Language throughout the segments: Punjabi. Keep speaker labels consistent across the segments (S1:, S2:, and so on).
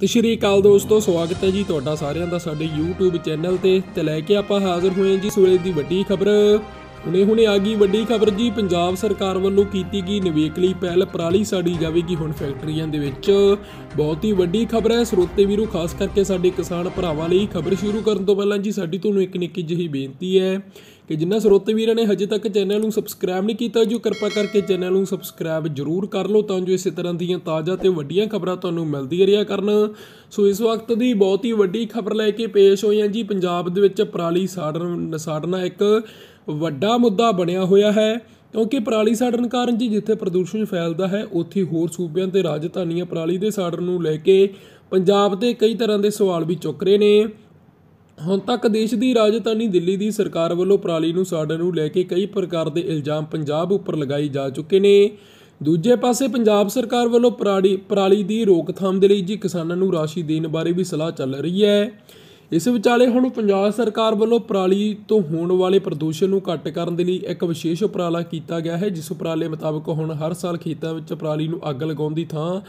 S1: ਤੇ ਸ਼੍ਰੀ ਅਕਾਲ ਦੋਸਤੋ ਸਵਾਗਤ ਹੈ ਜੀ ਤੁਹਾਡਾ ਸਾਰਿਆਂ ਦਾ ਸਾਡੇ YouTube ਚੈਨਲ ਤੇ ਤੇ ਲੈ ਕੇ ਆਪਾਂ ਹਾਜ਼ਰ ਹੋਏ ਜੀ ਸੋਲੇ ਦੀ ਵੱਡੀ ਖਬਰ ਹੁਣੇ-ਹੁਣੇ ਆ ਗਈ ਵੱਡੀ ਖਬਰ ਜੀ ਪੰਜਾਬ ਸਰਕਾਰ ਵੱਲੋਂ ਕੀਤੀ ਗਈ ਨਵੇਕਲੀ ਪਹਿਲ ਪਰਾਲੀ ਸਾੜੀ ਜਾਵੇਗੀ ਹੁਣ ਫੈਕਟਰੀਆਂ ਦੇ ਵਿੱਚ ਬਹੁਤ ਹੀ ਵੱਡੀ ਖਬਰ ਹੈ ਸਰੋਤੇ ਵੀਰੋ ਖਾਸ ਕਰਕੇ ਸਾਡੇ ਕਿਸਾਨ ਭਰਾਵਾਂ ਲਈ ਖਬਰ ਸ਼ੁਰੂ ਕਰਨ ਤੋਂ ਪਹਿਲਾਂ ਜੀ ਸਾਡੀ ਤੁਹਾਨੂੰ ਇੱਕ ਨਿੱਕੀ ਜਿਹੀ ਬੇਨਤੀ ਹੈ ਕਿ ਜਿੰਨਾ ਸਰੋਤੇ ਵੀਰਾਂ ਨੇ ਹਜੇ ਤੱਕ ਚੈਨਲ ਨੂੰ ਸਬਸਕ੍ਰਾਈਬ ਨਹੀਂ ਕੀਤਾ ਜੋ ਕਿਰਪਾ ਕਰਕੇ ਚੈਨਲ ਨੂੰ ਸਬਸਕ੍ਰਾਈਬ ਜ਼ਰੂਰ ਕਰ ਲਓ ਤਾਂ ਜੋ ਇਸੇ ਤਰ੍ਹਾਂ ਦੀਆਂ ਤਾਜ਼ਾ ਤੇ ਵੱਡੀਆਂ ਖਬਰਾਂ ਤੁਹਾਨੂੰ ਮਿਲਦੀ ਰਹਿਆ ਕਰਨ ਸੋ ਇਸ ਵਕਤ ਦੀ ਬਹੁਤ ਹੀ ਵੱਡੀ ਖਬਰ ਲੈ ਕੇ ਪੇਸ਼ ਹੋਈਆਂ ਜੀ ਪੰਜਾਬ ਦੇ ਵਿੱਚ ਪਰਾਲੀ ਸਾੜਨ ਸਾੜਨਾ ਇੱਕ ਵੱਡਾ ਮੁੱਦਾ ਬਣਿਆ ਹੋਇਆ ਹੈ ਕਿਉਂਕਿ ਪ੍ਰਾਲੀ ਸਾੜਨ ਕਾਰਨ ਜੀ ਜਿੱਥੇ ਪ੍ਰਦੂਸ਼ਣ ਫੈਲਦਾ ਹੈ ਉੱਥੇ ਹੋਰ ਸੂਬਿਆਂ ਤੇ ਰਾਜਧਾਨੀਆਂ ਪ੍ਰਾਲੀ ਦੇ ਸਾੜਨ ਨੂੰ ਲੈ ਕੇ ਪੰਜਾਬ ਤੇ ਕਈ ਤਰ੍ਹਾਂ ਦੇ ਸਵਾਲ ਵੀ ਚੁੱਕ ਰਹੇ ਨੇ ਹੁਣ ਤੱਕ ਦੇਸ਼ ਦੀ ਰਾਜਧਾਨੀ ਦਿੱਲੀ ਦੀ ਸਰਕਾਰ ਵੱਲੋਂ ਪ੍ਰਾਲੀ ਨੂੰ ਸਾੜਨ ਨੂੰ ਲੈ ਕੇ ਕਈ ਪ੍ਰਕਾਰ ਦੇ ਇਲਜ਼ਾਮ ਪੰਜਾਬ ਉੱਪਰ ਲਗਾਏ ਜਾ ਚੁੱਕੇ ਨੇ ਦੂਜੇ ਪਾਸੇ ਪੰਜਾਬ ਸਰਕਾਰ ਵੱਲੋਂ ਪ੍ਰਾਲੀ ਪ੍ਰਾਲੀ ਦੀ ਰੋਕਥਾਮ ਦੇ ਲਈ ਜੀ ਕਿਸਾਨਾਂ ਨੂੰ ਰਾਸ਼ੀ ਦੇਣ ਬਾਰੇ ਵੀ ਸਲਾਹ ਚੱਲ ਰਹੀ ਹੈ ਇਸ ਵਿਚਾਲੇ ਹੁਣ ਪੰਜਾਬ ਸਰਕਾਰ ਵੱਲੋਂ ਪਰਾਲੀ ਤੋਂ ਹੋਣ ਵਾਲੇ ਪ੍ਰਦੂਸ਼ਣ ਨੂੰ ਘੱਟ ਕਰਨ ਦੇ ਲਈ ਇੱਕ ਵਿਸ਼ੇਸ਼ ਉਪਰਾਲਾ ਕੀਤਾ ਗਿਆ ਹੈ ਜਿਸ ਉਪਰਾਲੇ ਮੁਤਾਬਕ ਹੁਣ ਹਰ ਸਾਲ ਖੇਤਾਂ ਵਿੱਚ ਪਰਾਲੀ ਨੂੰ ਅੱਗ ਲਗਾਉਣ ਦੀ ਥਾਂ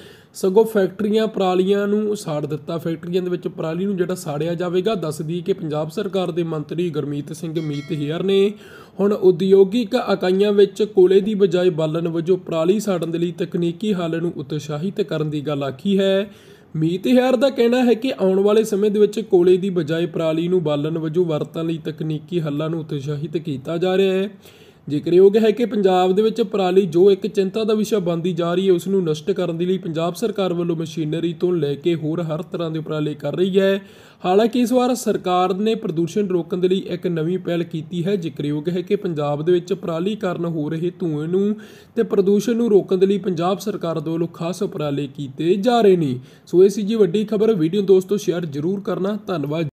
S1: ਸਗੋਂ ਫੈਕਟਰੀਆਂ ਪਰਾਲੀਆਂ ਨੂੰ ਸਾੜ ਦਿੱਤਾ ਫੈਕਟਰੀਆਂ ਦੇ ਵਿੱਚ ਪਰਾਲੀ ਨੂੰ ਜਿਹੜਾ ਸਾੜਿਆ ਜਾਵੇਗਾ ਦੱਸਦੀ ਕਿ ਪੰਜਾਬ ਸਰਕਾਰ ਦੇ ਮੰਤਰੀ ਗਰਮੀਤ ਸਿੰਘ ਮੀਤ ਹੀਰ ਨੇ ਹੁਣ ਉਦਯੋਗਿਕ ਇਕਾਈਆਂ ਵਿੱਚ ਕੋਲੇ ਦੀ ਬਜਾਏ ਬਾਲਣ ਵਜੋਂ ਪਰਾਲੀ ਸਾੜਨ ਦੇ ਲਈ ਤਕਨੀਕੀ ਹੱਲ ਨੂੰ ਉਤਸ਼ਾਹਿਤ ਕਰਨ ਦੀ ਗੱਲ ਆਖੀ ਹੈ ਮੀਤ ਹਿਆਰ ਦਾ ਕਹਿਣਾ ਹੈ ਕਿ ਆਉਣ ਵਾਲੇ ਸਮੇਂ ਦੇ ਵਿੱਚ ਕੋਲੇ ਦੀ ਬਜਾਏ ਪਰਾਲੀ ਨੂੰ ਬਾਲਣ ਵਜੋਂ ਵਰਤਣ ਲਈ ਤਕਨੀਕੀ ਹੱਲਾਂ ਨੂੰ ਉਤਸ਼ਾਹਿਤ ਕੀਤਾ ਜਾ ਰਿਹਾ ਹੈ ਜ਼ਿਕਰਯੋਗ ਹੈ ਕਿ ਪੰਜਾਬ ਦੇ ਵਿੱਚ ਪਰਾਲੀ ਜੋ ਇੱਕ ਚਿੰਤਾ ਦਾ ਵਿਸ਼ਾ ਬਣਦੀ ਜਾ ਰਹੀ ਹੈ ਉਸ ਨੂੰ ਨਸ਼ਟ ਕਰਨ ਦੇ ਲਈ ਪੰਜਾਬ ਸਰਕਾਰ ਵੱਲੋਂ ਮਸ਼ੀਨਰੀ ਤੋਂ ਲੈ ਕੇ ਹੋਰ ਹਰ ਤਰ੍ਹਾਂ ਦੇ ਉਪਰਾਲੇ ਕਰ ਰਹੀ ਹੈ ਹਾਲਾਂਕਿ ਇਸ ਵਾਰ ਸਰਕਾਰ ਨੇ ਪ੍ਰਦੂਸ਼ਣ ਰੋਕਣ ਦੇ ਲਈ ਇੱਕ ਨਵੀਂ ਪਹਿਲ ਕੀਤੀ ਹੈ ਜ਼ਿਕਰਯੋਗ ਹੈ ਕਿ ਪੰਜਾਬ ਦੇ ਵਿੱਚ ਪਰਾਲੀ ਕਾਰਨ ਹੋ ਰਹੇ ਧੂਏ ਨੂੰ ਤੇ ਪ੍ਰਦੂਸ਼ਣ ਨੂੰ ਰੋਕਣ ਦੇ ਲਈ ਪੰਜਾਬ ਸਰਕਾਰ ਦੇ ਵੱਲੋਂ ਖਾਸ ਉਪਰਾਲੇ ਕੀਤੇ ਜਾ ਰਹੇ ਨੇ ਸੋ ਇਹ ਸੀ ਜੀ ਵੱਡੀ ਖਬਰ ਵੀਡੀਓ ਦੋਸਤੋ ਸ਼ੇਅਰ ਜ਼ਰੂਰ ਕਰਨਾ ਧੰਨਵਾਦ